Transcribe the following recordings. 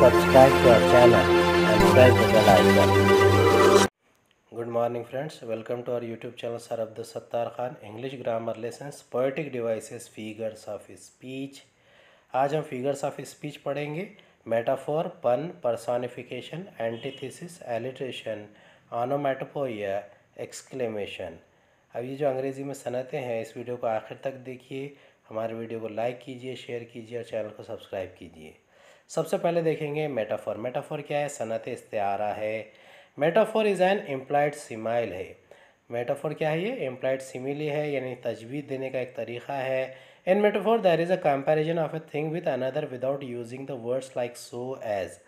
subscribe to our channel and press the bell icon. Good morning friends, welcome to our YouTube channel Sir Abdul Sattar Khan English Grammar Lessons Poetic Devices Figures of Speech आज हम figures of speech पढ़ेंगे metaphor pun personification antithesis alliteration onomatopoeia exclamation अब ये जो अंग्रेज़ी में सनतें हैं इस वीडियो को आखिर तक देखिए हमारे वीडियो को लाइक कीजिए शेयर कीजिए और चैनल को सब्सक्राइब कीजिए सबसे पहले देखेंगे मेटाफोर मेटाफोर क्या है सनत इस्तारा है metaphor is an implied simile है मेटाफोर क्या है ये एम्प्लाइड सिमिली है यानी तजवीज़ देने का एक तरीक़ा है in metaphor there is a comparison of a thing with another without using the words like so as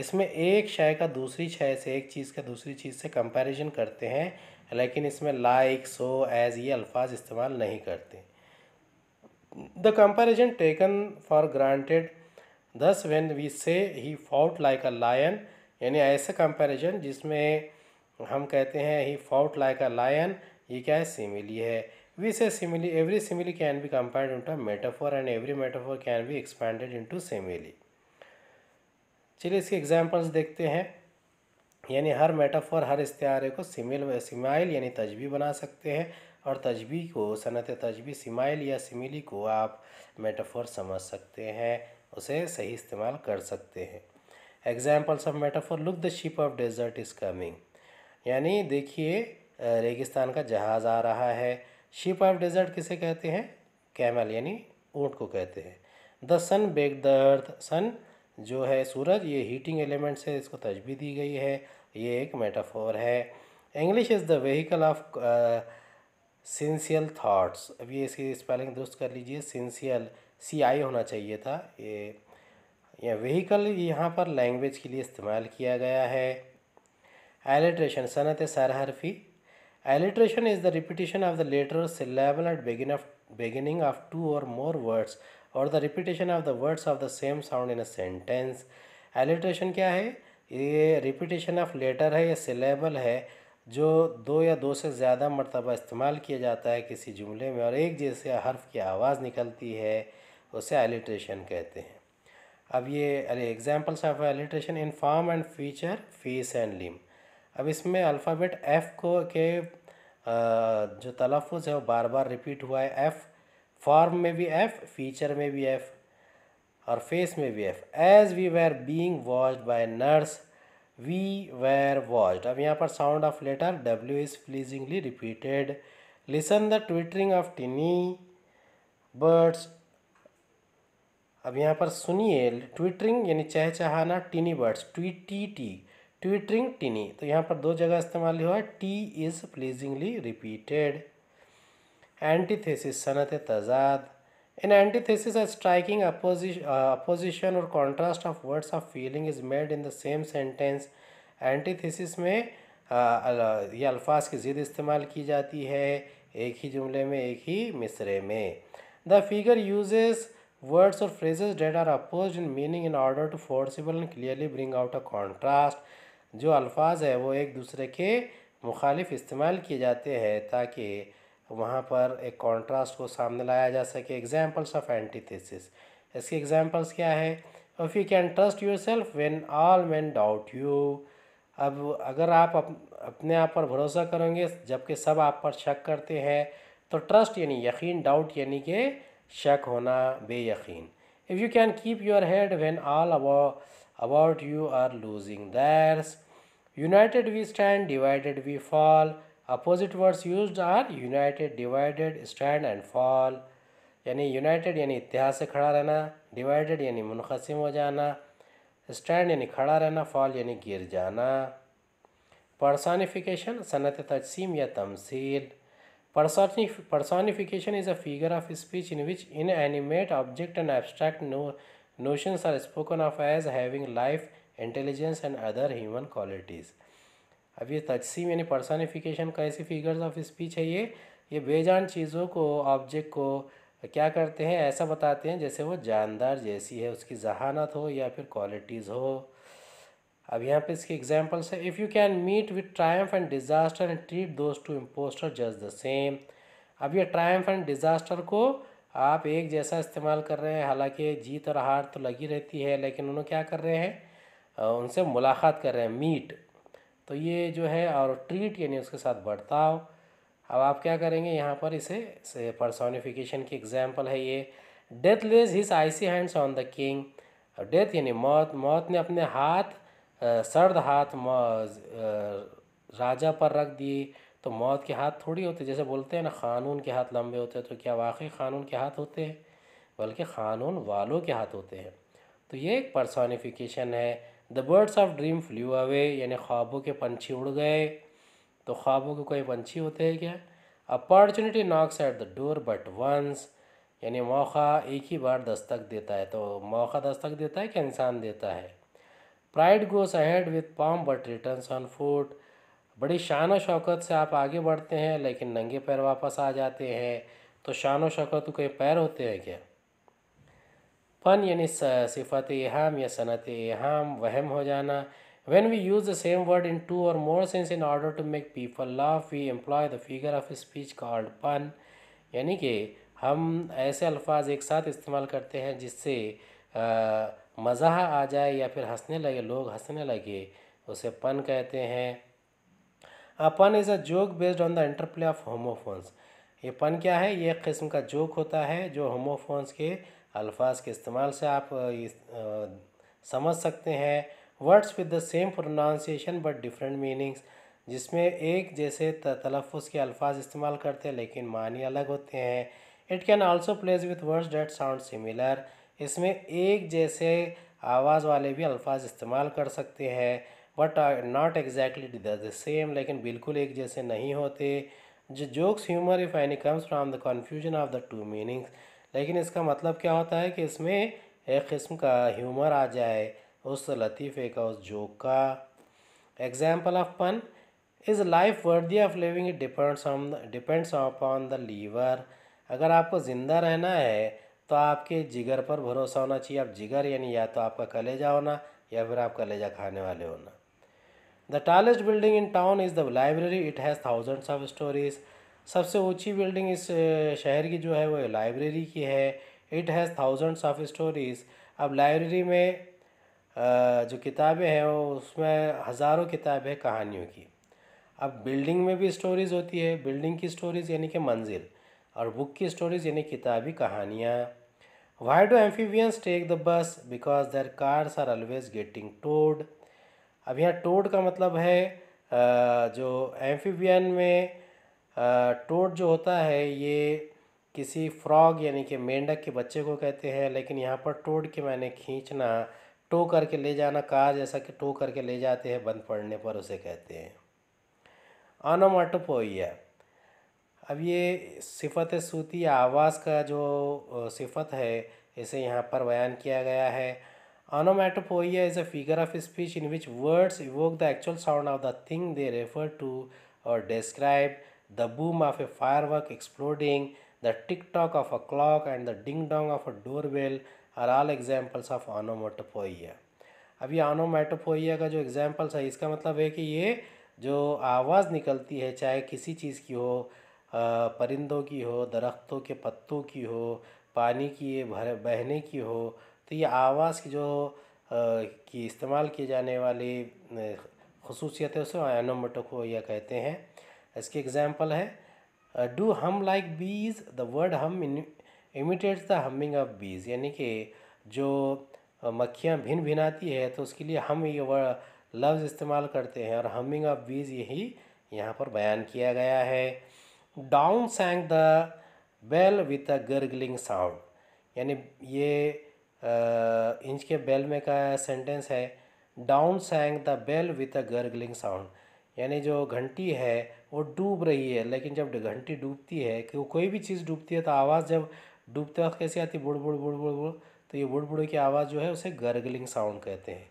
इसमें एक शय का दूसरी शय से एक चीज़ का दूसरी चीज़ से कंपेरिजन करते हैं लेकिन इसमें लाइक सो एज़ ये अल्फाज इस्तेमाल नहीं करते the comparison taken for granted thus when we say he fought like a lion यानी ऐसे कंपैरिजन जिसमें हम कहते हैं he fought like a lion ये क्या है सिमिली है we say simile every simile can be compared into metaphor and every metaphor can be in into simile चलिए इसके एग्जांपल्स देखते हैं यानी हर मेटाफोर हर इस्तारे को सिमिल सिमाइल यानी तजबी बना सकते हैं और तजबी को सनत तजबी सिमाइल या सिमिली को आप मेटाफोर समझ सकते हैं उसे सही इस्तेमाल कर सकते हैं examples of metaphor look the ship of desert is coming यानी देखिए रेगिस्तान का जहाज़ आ रहा है शिप ऑफ डेजर्ट किसे कहते हैं कैमल यानी ऊँट को कहते हैं the sun bake the earth sun जो है सूरज ये हीटिंग एलिमेंट्स है इसको तजबी दी गई है ये एक मेटाफोर है English is the vehicle of sincere thoughts अब ये इसकी स्पेलिंग दुरुस्त कर लीजिए सिंसियल सी आई होना चाहिए था ये यह व्हीकल यहाँ पर लैंग्वेज के लिए इस्तेमाल किया गया है एलिट्रेशन सनत सरहरफी alliteration is the repetition of the letter syllable at begin of beginning of two or more words or the repetition of the words of the same sound in a sentence alliteration क्या है ये repetition of letter है या syllable है जो दो या दो से ज़्यादा मरतबा इस्तेमाल किया जाता है किसी जुमले में और एक जैसे हर्फ की आवाज़ निकलती है उसे एलिट्रेशन कहते हैं अब ये are examples of alliteration in form and feature face and limb अब इसमें अल्फ़ाबेट एफ़ को के जो तलफ़ है वो बार बार रिपीट हुआ है एफ़ फॉर्म में भी एफ़ फीचर में भी एफ़ और फेस में भी F as we were being watched by nurse we were watched अब यहाँ पर sound of letter W is pleasingly repeated listen the twittering of tiny birds अब यहाँ पर सुनिए ट्विटरिंग यानी चहचहाना tiny birds tweet T T twittering tiny तो यहाँ पर दो जगह इस्तेमाल हुआ है T is pleasingly repeated antithesis सनत तजाद in antithesis a striking opposi uh, opposition of contrast of words of feeling is made in the same में uh, ये अल्फाज की ज़िद इस्तेमाल की जाती है एक ही जुमले में एक ही मिसरे में the figure uses words or phrases that are opposed in meaning in order to forcible and clearly bring out a contrast जो अल्फाज है वो एक दूसरे के मुखालिफ इस्तेमाल किए जाते हैं ताकि वहाँ पर एक कॉन्ट्रास्ट को सामने लाया जा सके एग्जाम्पल्स ऑफ एंटीथेसिस इसके एग्जाम्पल्स क्या है if you can trust yourself when all men doubt you अब अगर आप अप, अपने आप पर भरोसा करेंगे जबकि सब आप पर शक करते हैं तो ट्रस्ट यानी यकीन डाउट यानी कि शक होना बेयकीन if you can keep your head when all about you are losing theirs united we stand divided we fall opposite words used are united divided stand and fall यानी united यानी इतिहास से खड़ा रहना divided यानी मुनकसम हो जाना स्टैंड यानी खड़ा रहना फॉल यानी गिर जाना पर्सानिफिकेशन सनत तकसीम या तमसील Personif personification is a figure of speech in which inanimate object and abstract no notions are spoken of as having life, intelligence and other human qualities. अब ये तकसीम यानी पर्सनिफिकेशन का ऐसी फिगर्स ऑफ स्पीच है ये ये बेजान चीज़ों को ऑब्जेक्ट को क्या करते हैं ऐसा बताते हैं जैसे वो जानदार जैसी है उसकी जहानत हो या फिर क्वालिटीज़ हो अब यहाँ पे इसके एग्जाम्पल्स है if you can meet with triumph and disaster and treat those two impostor just the same अब ये ट्रायम्फ एंड डिज़ास्टर को आप एक जैसा इस्तेमाल कर रहे हैं हालांकि जीत और हार तो लगी रहती है लेकिन उन्होंने क्या कर रहे हैं उनसे मुलाकात कर रहे हैं मीट तो ये जो है और ट्रीट यानी उसके साथ बर्ताव अब आप क्या करेंगे यहाँ पर इसे परसोनिफिकेशन की एग्जाम्पल है ये death lays his icy hands on the king death यानी मौत मौत ने अपने हाथ सर्द हाथ राजा पर रख दिए तो मौत के हाथ थोड़ी होते जैसे बोलते हैं ना क़ानून के हाथ लंबे होते हैं तो क्या वाकई क़ानून के हाथ होते हैं बल्कि क़ानून वालों के हाथ होते हैं तो ये एक पर्सोनिफिकेशन है the birds of dream flew away यानी ख्वाबों के पंछी उड़ गए तो ख्वाबों के कोई पंछी होते हैं क्या opportunity knocks at the door but once यानी मौका एक ही बार दस्तक देता है तो मौका दस्तक देता है कि इंसान देता है pride goes ahead with pomp but return on foot बड़ी शान शौकत से आप आगे बढ़ते हैं लेकिन नंगे पैर वापस आ जाते हैं तो शान शौकत के पैर होते हैं क्या पन यानी सिफत एहम या सनत एहम वहम हो जाना when we use the same word in two or more sense in order to make people laugh we employ the figure of speech called pun यानी कि हम ऐसे अल्फाज एक साथ इस्तेमाल करते हैं जिससे मज़ा आ जाए या फिर हंसने लगे लोग हंसने लगे उसे पन कहते हैं a pun is a joke based on the interplay of homophones ये पन क्या है ये एक किस्म का जोक होता है जो होमोफोन्स के अल्फाज के इस्तेमाल से आप इस, आ, समझ सकते हैं words with the same pronunciation but different meanings जिसमें एक जैसे तलफ़ के अल्फाज इस्तेमाल करते हैं लेकिन मानी अलग होते हैं it can also plays with words that sound similar इसमें एक जैसे आवाज़ वाले भी अल्फाज इस्तेमाल कर सकते हैं but not exactly the same लेकिन बिल्कुल एक जैसे नहीं होते जो jokes humour if any comes from the confusion of the two meanings लेकिन इसका मतलब क्या होता है कि इसमें एक किस्म का ह्यूमर आ जाए उस लतीफ़े का उस जोक का example of pun is life worthy of living depends on depends upon the liver अगर आपको ज़िंदा रहना है तो आपके जिगर पर भरोसा होना चाहिए आप जिगर यानी या तो आपका कलेजा होना या फिर आप कलेजा खाने वाले होना the tallest building in town is the library it has thousands of stories सबसे ऊंची बिल्डिंग इस शहर की जो है वो लाइब्रेरी की है it has thousands of stories अब लाइब्रेरी में जो किताबें हैं उसमें हज़ारों किताबें कहानियों की अब बिल्डिंग में भी स्टोरीज़ होती है बिल्डिंग की स्टोरीज़ यानी कि मंजिल और बुक की स्टोरीज़ यानी किताबी कहानियाँ Why do amphibians take the bus? Because their cars are always getting towed. अब यहाँ टोड का मतलब है जो एम्फीबियन में टोड जो होता है ये किसी फ्रॉग यानी कि मेंढक के बच्चे को कहते हैं लेकिन यहाँ पर टोड के मैंने खींचना टो करके ले जाना कार जैसा कि टो करके ले जाते हैं बंद पड़ने पर उसे कहते हैं अनोमाटोपोइया अब ये सिफत सूती आवाज़ का जो सिफत है इसे यहाँ पर बयान किया गया है onomatopoeia is a figure of speech in which words evoke the actual sound of the thing they refer to or describe the boom of a firework exploding the tick tock of a clock and the ding dong of a doorbell are all examples of अब ये ऑनोमेटोपोइया का जो examples है इसका मतलब है कि ये जो आवाज़ निकलती है चाहे किसी चीज़ की हो परिंदों की हो दरख्तों के पत्तों की हो पानी की भर बहने की हो तो ये आवाज़ की जो की इस्तेमाल किए जाने वाली खसूसियत है उसे यह कहते हैं इसकी एग्ज़ाम्पल है do hum like bees the word hum imitates the humming of bees यानी कि जो मक्खियाँ भिन भिन आती है तो उसके लिए हम ये वर्ड लफ्ज़ इस्तेमाल करते हैं और हमिंग ऑफ बीज यही यहाँ पर बयान किया गया है down sang the bell with a gurgling sound यानी ये इंच के बेल में का सेंटेंस है down sang the bell with a gurgling sound यानी जो घंटी है वो डूब रही है लेकिन जब घंटी डूबती है क्यों कोई भी चीज़ डूबती है तो आवाज़ जब डूबते वक्त कैसी आती है बुड़ बुड़ बुड़ बुड़ बुड़ तो ये बुड़ बुड़ की आवाज़ जो है उसे गर्गलिंग साउंड कहते हैं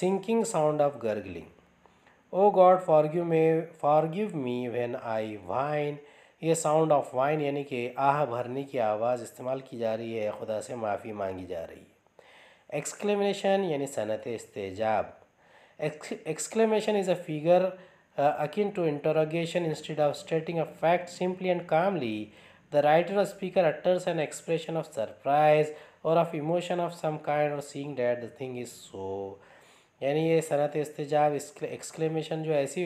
sinking sound of gurgling O God for forgive me for give me when I whine ये साउंड ऑफ वाइन यानी कि आह भरने की आवाज़ इस्तेमाल की जा रही है खुदा से माफ़ी मांगी जा रही है एक्सक्लेमेशन यानी सनत इस्तेजाब exclamation is a figure akin to interrogation instead of stating a fact simply and calmly the writer speaker utters an expression of surprise or of emotion of some kind or seeing that the thing is so यानी ये सनत इस्तेजाब exclamation जो ऐसी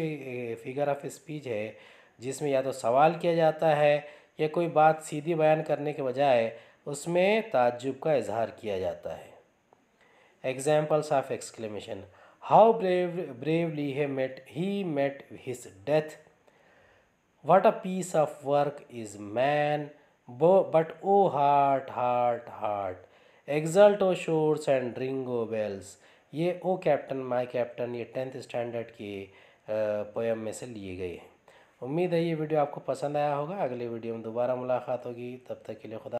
figure of speech है जिसमें या तो सवाल किया जाता है या कोई बात सीधी बयान करने के बजाय उसमें ताज्जुब का इजहार किया जाता है examples of exclamation how brave bravely he met he met his death what a piece of work is man but O heart heart heart exult O shores and ring O bells ये O captain my captain ये tenth standard की poem में से लिए गए हैं उम्मीद है ये वीडियो आपको पसंद आया होगा अगले वीडियो में दोबारा मुलाकात होगी तब तक के लिए खुदा